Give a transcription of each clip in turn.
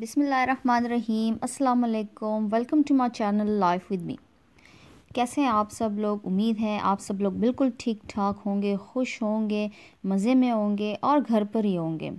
बिसमीम अल्लाम welcome to my channel life with me कैसे हैं आप सब लोग उम्मीद है आप सब लोग बिल्कुल ठीक ठाक होंगे खुश होंगे मज़े में होंगे और घर पर ही होंगे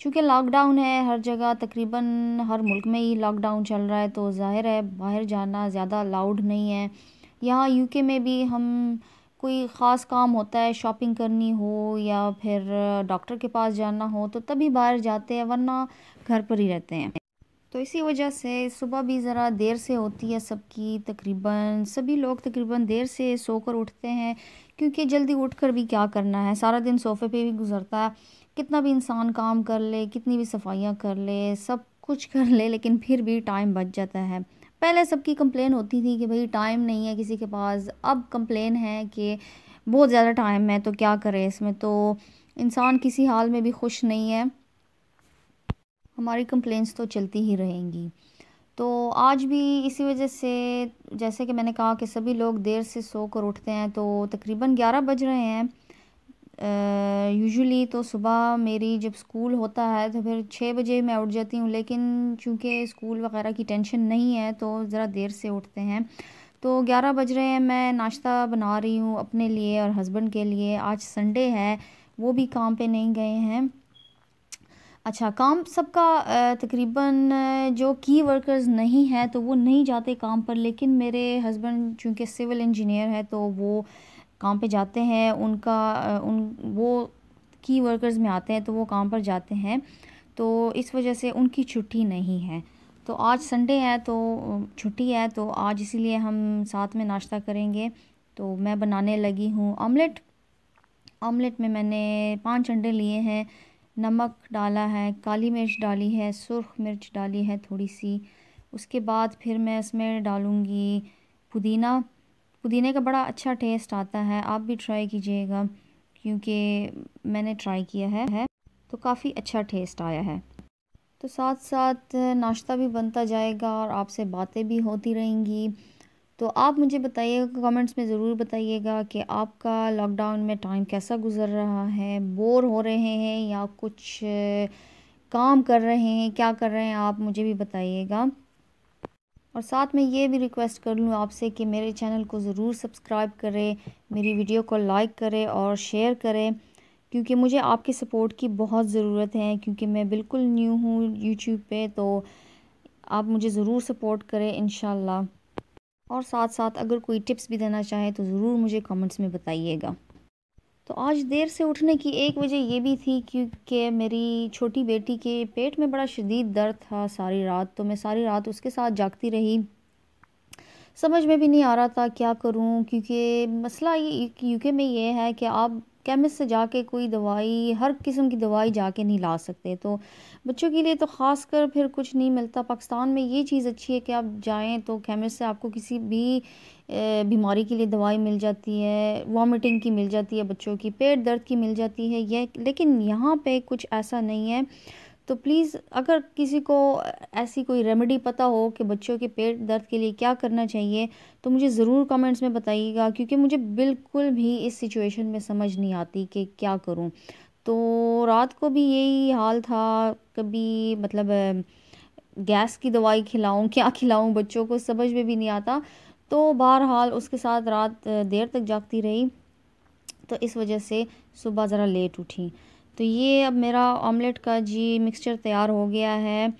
चूँकि लॉकडाउन है हर जगह तकरीबन हर मुल्क में ही लॉकडाउन चल रहा है तो ज़ाहिर है बाहर जाना ज़्यादा अलाउड नहीं है यहाँ यूके में भी हम कोई ख़ास काम होता है शॉपिंग करनी हो या फिर डॉक्टर के पास जाना हो तो तभी बाहर जाते हैं वरना घर पर ही रहते हैं तो इसी वजह से सुबह भी ज़रा देर से होती है सबकी तकरीबन सभी लोग तकरीबन देर से सोकर उठते हैं क्योंकि जल्दी उठकर भी क्या करना है सारा दिन सोफ़े पे भी गुजरता है कितना भी इंसान काम कर ले कितनी भी सफाइयाँ कर ले सब कुछ कर ले लेकिन फिर भी टाइम बच जाता है पहले सबकी कंप्लेन होती थी कि भाई टाइम नहीं है किसी के पास अब कंप्लेन है कि बहुत ज़्यादा टाइम है तो क्या करें इसमें तो इंसान किसी हाल में भी खुश नहीं है हमारी कंप्लेंस तो चलती ही रहेंगी तो आज भी इसी वजह से जैसे कि मैंने कहा कि सभी लोग देर से सो कर उठते हैं तो तकरीबन ग्यारह बज रहे हैं यूजुअली तो सुबह मेरी जब स्कूल होता है तो फिर छः बजे मैं उठ जाती हूँ लेकिन चूँकि स्कूल वगैरह की टेंशन नहीं है तो ज़रा देर से उठते हैं तो ग्यारह बज रहे हैं मैं नाश्ता बना रही हूँ अपने लिए और हस्बैंड के लिए आज संडे है वो भी काम पे नहीं गए हैं अच्छा काम सबका तकरीबन जो की वर्कर्स नहीं हैं तो वो नहीं जाते काम पर लेकिन मेरे हस्बैंड चूँकि सिविल इंजीनियर है तो वो काम पे जाते हैं उनका उन वो की वर्कर्स में आते हैं तो वो काम पर जाते हैं तो इस वजह से उनकी छुट्टी नहीं है तो आज संडे है तो छुट्टी है तो आज इसीलिए हम साथ में नाश्ता करेंगे तो मैं बनाने लगी हूँ ऑमलेट ऑमलेट में मैंने पांच अंडे लिए हैं नमक डाला है काली मिर्च डाली है सुरख मिर्च डाली है थोड़ी सी उसके बाद फिर मैं इसमें डालूँगी पुदीना पुदीने का बड़ा अच्छा टेस्ट आता है आप भी ट्राई कीजिएगा क्योंकि मैंने ट्राई किया है, है तो काफ़ी अच्छा टेस्ट आया है तो साथ साथ नाश्ता भी बनता जाएगा और आपसे बातें भी होती रहेंगी तो आप मुझे बताइएगा कमेंट्स में ज़रूर बताइएगा कि आपका लॉकडाउन में टाइम कैसा गुजर रहा है बोर हो रहे हैं या कुछ काम कर रहे हैं क्या कर रहे हैं आप मुझे भी बताइएगा और साथ में ये भी रिक्वेस्ट कर लूँ आपसे कि मेरे चैनल को ज़रूर सब्सक्राइब करें मेरी वीडियो को लाइक करें और शेयर करें क्योंकि मुझे आपके सपोर्ट की बहुत ज़रूरत है क्योंकि मैं बिल्कुल न्यू हूँ यूट्यूब पे तो आप मुझे ज़रूर सपोर्ट करें इन और साथ साथ अगर कोई टिप्स भी देना चाहें तो ज़रूर मुझे कमेंट्स में बताइएगा तो आज देर से उठने की एक वजह यह भी थी क्योंकि मेरी छोटी बेटी के पेट में बड़ा शदीद दर्द था सारी रात तो मैं सारी रात उसके साथ जागती रही समझ में भी नहीं आ रहा था क्या करूं क्योंकि मसला यूके में ये है कि आप केमिस्ट से जाके कोई दवाई हर किस्म की दवाई जाके नहीं ला सकते तो बच्चों के लिए तो ख़ास कर फिर कुछ नहीं मिलता पाकिस्तान में ये चीज़ अच्छी है कि आप जाएँ तो केमिस्ट से आपको किसी भी बीमारी के लिए दवाई मिल जाती है वॉमिटिंग की मिल जाती है बच्चों की पेट दर्द की मिल जाती है यह लेकिन यहाँ पर कुछ ऐसा नहीं है तो प्लीज़ अगर किसी को ऐसी कोई रेमेडी पता हो कि बच्चों के पेट दर्द के लिए क्या करना चाहिए तो मुझे ज़रूर कमेंट्स में बताइएगा क्योंकि मुझे बिल्कुल भी इस सिचुएशन में समझ नहीं आती कि क्या करूं तो रात को भी यही हाल था कभी मतलब गैस की दवाई खिलाऊं क्या खिलाऊं बच्चों को समझ में भी नहीं आता तो बहरहाल उसके साथ रात देर तक जागती रही तो इस वजह से सुबह ज़रा लेट उठी तो ये अब मेरा ऑमलेट का जी मिक्सचर तैयार हो गया है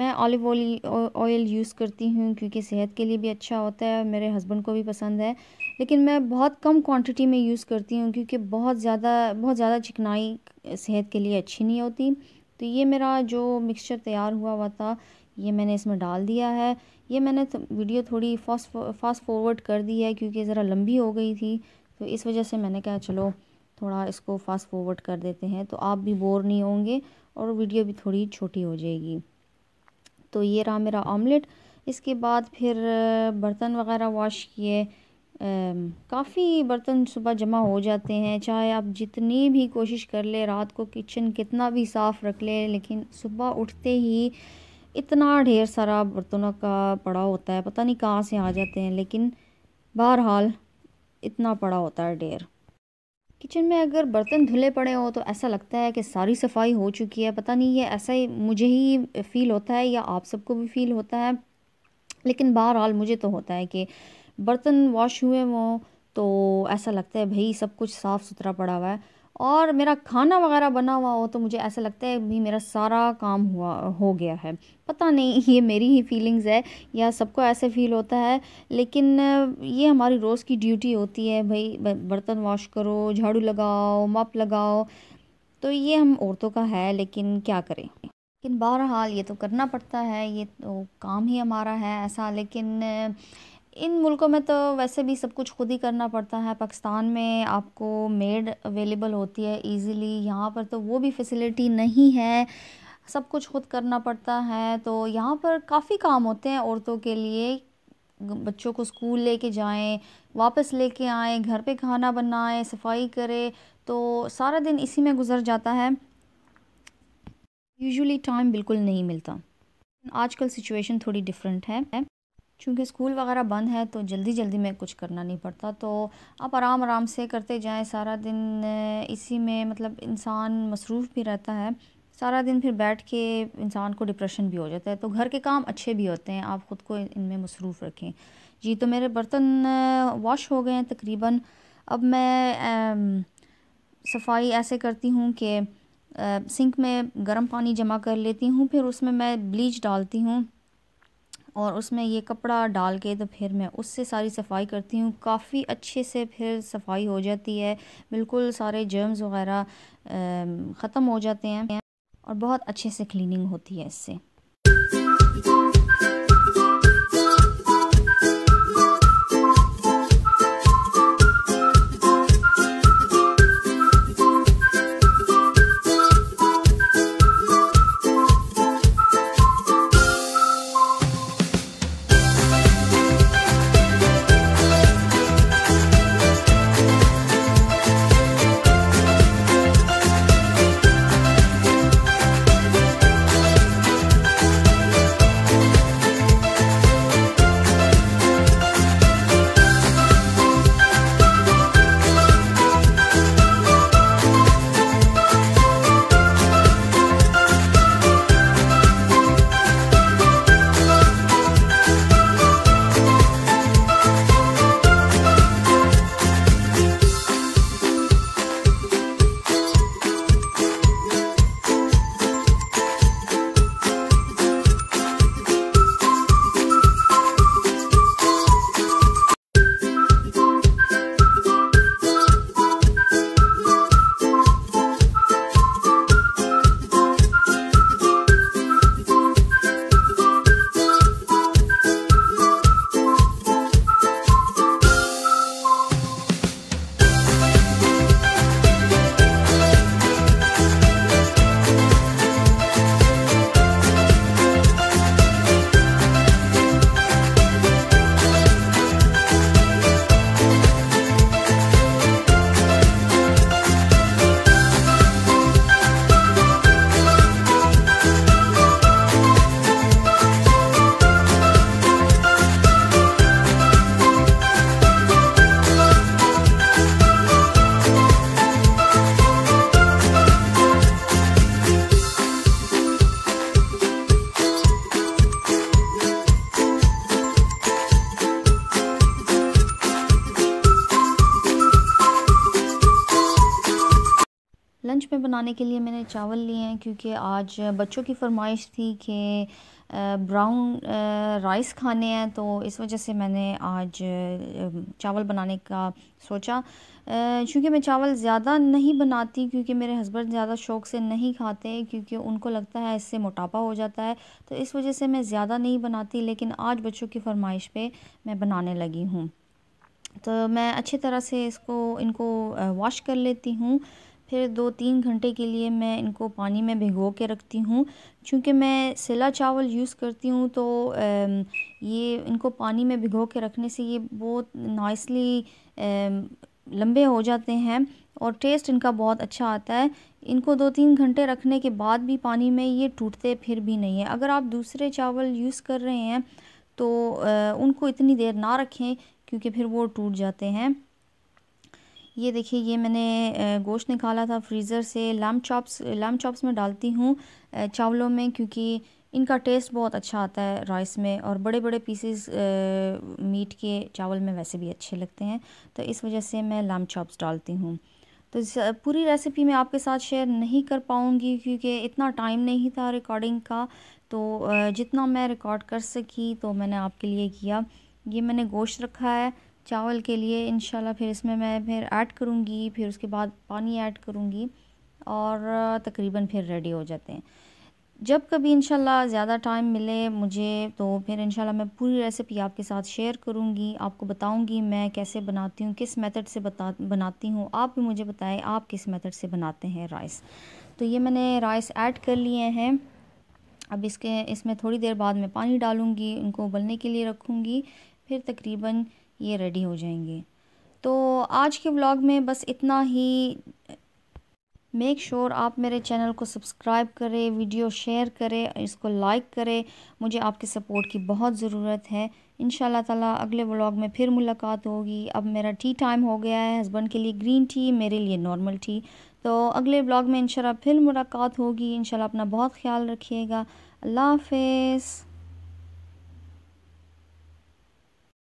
मैं ऑलिव ऑयल यूज़ करती हूँ क्योंकि सेहत के लिए भी अच्छा होता है मेरे हस्बैंड को भी पसंद है लेकिन मैं बहुत कम क्वांटिटी में यूज़ करती हूँ क्योंकि बहुत ज़्यादा बहुत ज़्यादा चिकनाई सेहत के लिए अच्छी नहीं होती तो ये मेरा जो मिक्सचर तैयार हुआ हुआ था ये मैंने इसमें डाल दिया है ये मैंने वीडियो थोड़ी फास्ट फास्ट फॉरवर्ड कर दी है क्योंकि ज़रा लंबी हो गई थी तो इस वजह से मैंने कहा चलो थोड़ा इसको फास्ट फॉरवर्ड कर देते हैं तो आप भी बोर नहीं होंगे और वीडियो भी थोड़ी छोटी हो जाएगी तो ये रहा मेरा ऑमलेट इसके बाद फिर बर्तन वगैरह वॉश किए काफ़ी बर्तन सुबह जमा हो जाते हैं चाहे आप जितनी भी कोशिश कर ले रात को किचन कितना भी साफ़ रख ले लेकिन सुबह उठते ही इतना ढेर सारा बर्तनों का पड़ा होता है पता नहीं कहाँ से आ जाते हैं लेकिन बहरहाल इतना पड़ा होता है ढेर किचन में अगर बर्तन धुले पड़े हो तो ऐसा लगता है कि सारी सफाई हो चुकी है पता नहीं ये ऐसा ही मुझे ही फ़ील होता है या आप सबको भी फ़ील होता है लेकिन बहरहाल मुझे तो होता है कि बर्तन वॉश हुए हों तो ऐसा लगता है भाई सब कुछ साफ़ सुथरा पड़ा हुआ है और मेरा खाना वगैरह बना हुआ हो तो मुझे ऐसा लगता है भी मेरा सारा काम हुआ हो गया है पता नहीं ये मेरी ही फीलिंग्स है या सबको ऐसे फील होता है लेकिन ये हमारी रोज़ की ड्यूटी होती है भाई बर्तन वॉश करो झाड़ू लगाओ मप लगाओ तो ये हम औरतों का है लेकिन क्या करें लेकिन बहरहाल ये तो करना पड़ता है ये तो काम ही हमारा है ऐसा लेकिन इन मुल्कों में तो वैसे भी सब कुछ खुद ही करना पड़ता है पाकिस्तान में आपको मेड अवेलेबल होती है इजीली यहाँ पर तो वो भी फैसिलिटी नहीं है सब कुछ खुद करना पड़ता है तो यहाँ पर काफ़ी काम होते हैं औरतों के लिए बच्चों को स्कूल लेके जाएं वापस लेके आए घर पे खाना बनाएं सफाई करें तो सारा दिन इसी में गुजर जाता है यूजुअली टाइम बिल्कुल नहीं मिलता आजकल सिचुएशन थोड़ी डिफरेंट है चूँकि स्कूल वगैरह बंद है तो जल्दी जल्दी में कुछ करना नहीं पड़ता तो आप आराम आराम से करते जाएँ सारा दिन इसी में मतलब इंसान मसरूफ़ भी रहता है सारा दिन फिर बैठ के इंसान को डिप्रेशन भी हो जाता है तो घर के काम अच्छे भी होते हैं आप ख़ुद को इनमें मसरूफ़ रखें जी तो मेरे बर्तन वॉश हो गए हैं तकरीबन अब मैं सफाई ऐसे करती हूँ कि सिंक में गर्म पानी जमा कर लेती हूँ फिर उसमें मैं ब्लीच डालती हूँ और उसमें ये कपड़ा डाल के तो फिर मैं उससे सारी सफाई करती हूँ काफ़ी अच्छे से फिर सफाई हो जाती है बिल्कुल सारे जर्म्स वगैरह ख़त्म हो जाते हैं और बहुत अच्छे से क्लीनिंग होती है इससे में बनाने के लिए मैंने चावल लिए हैं क्योंकि आज बच्चों की फरमाइश थी कि ब्राउन राइस खाने हैं तो इस वजह से मैंने आज चावल बनाने का सोचा क्योंकि मैं चावल ज़्यादा नहीं बनाती क्योंकि मेरे हस्बैंड ज़्यादा शौक से नहीं खाते क्योंकि उनको लगता है इससे मोटापा हो जाता है तो इस वजह से मैं ज़्यादा नहीं बनाती लेकिन आज बच्चों की फरमाइश पे मैं बनाने लगी हूँ तो मैं अच्छी तरह से इसको इनको वॉश कर लेती हूँ फिर दो तीन घंटे के लिए मैं इनको पानी में भिगो के रखती हूँ चूँकि मैं सिला चावल यूज़ करती हूँ तो ये इनको पानी में भिगो के रखने से ये बहुत नाइसली लंबे हो जाते हैं और टेस्ट इनका बहुत अच्छा आता है इनको दो तीन घंटे रखने के बाद भी पानी में ये टूटते फिर भी नहीं है अगर आप दूसरे चावल यूज़ कर रहे हैं तो उनको इतनी देर ना रखें क्योंकि फिर वो टूट जाते हैं ये देखिए ये मैंने गोश्त निकाला था फ्रीज़र से लम चॉप्स लम चॉप्स में डालती हूँ चावलों में क्योंकि इनका टेस्ट बहुत अच्छा आता है राइस में और बड़े बड़े पीसेस मीट के चावल में वैसे भी अच्छे लगते हैं तो इस वजह से मैं लम चॉप्स डालती हूँ तो पूरी रेसिपी मैं आपके साथ शेयर नहीं कर पाऊँगी क्योंकि इतना टाइम नहीं था रिकॉर्डिंग का तो जितना मैं रिकॉर्ड कर सकी तो मैंने आपके लिए किया ये मैंने गोश्त रखा है चावल के लिए इन फिर इसमें मैं फिर ऐड करूँगी फिर उसके बाद पानी ऐड करूँगी और तकरीबन फिर रेडी हो जाते हैं जब कभी इंशाल्लाह ज़्यादा टाइम मिले मुझे तो फिर इंशाल्लाह मैं पूरी रेसिपी आपके साथ शेयर करूँगी आपको बताऊँगी मैं कैसे बनाती हूँ किस मेथड से बता बनाती हूँ आप भी मुझे बताएं आप किस मेथड से बनाते हैं राइस तो ये मैंने राइस ऐड कर लिए हैं अब इसके इसमें थोड़ी देर बाद मैं पानी डालूँगी उनको उबलने के लिए रखूँगी फिर तकरीबन ये रेडी हो जाएंगे तो आज के ब्लॉग में बस इतना ही मेक श्योर sure आप मेरे चैनल को सब्सक्राइब करें वीडियो शेयर करें इसको लाइक करें मुझे आपके सपोर्ट की बहुत ज़रूरत है इन ताला अगले व्लॉग में फिर मुलाकात होगी अब मेरा टी टाइम हो गया है हस्बैंड के लिए ग्रीन टी मेरे लिए नॉर्मल टी तो अगले व्लॉग में इन फिर मुलाकात होगी इन अपना बहुत ख्याल रखिएगा अल्लाह हाफ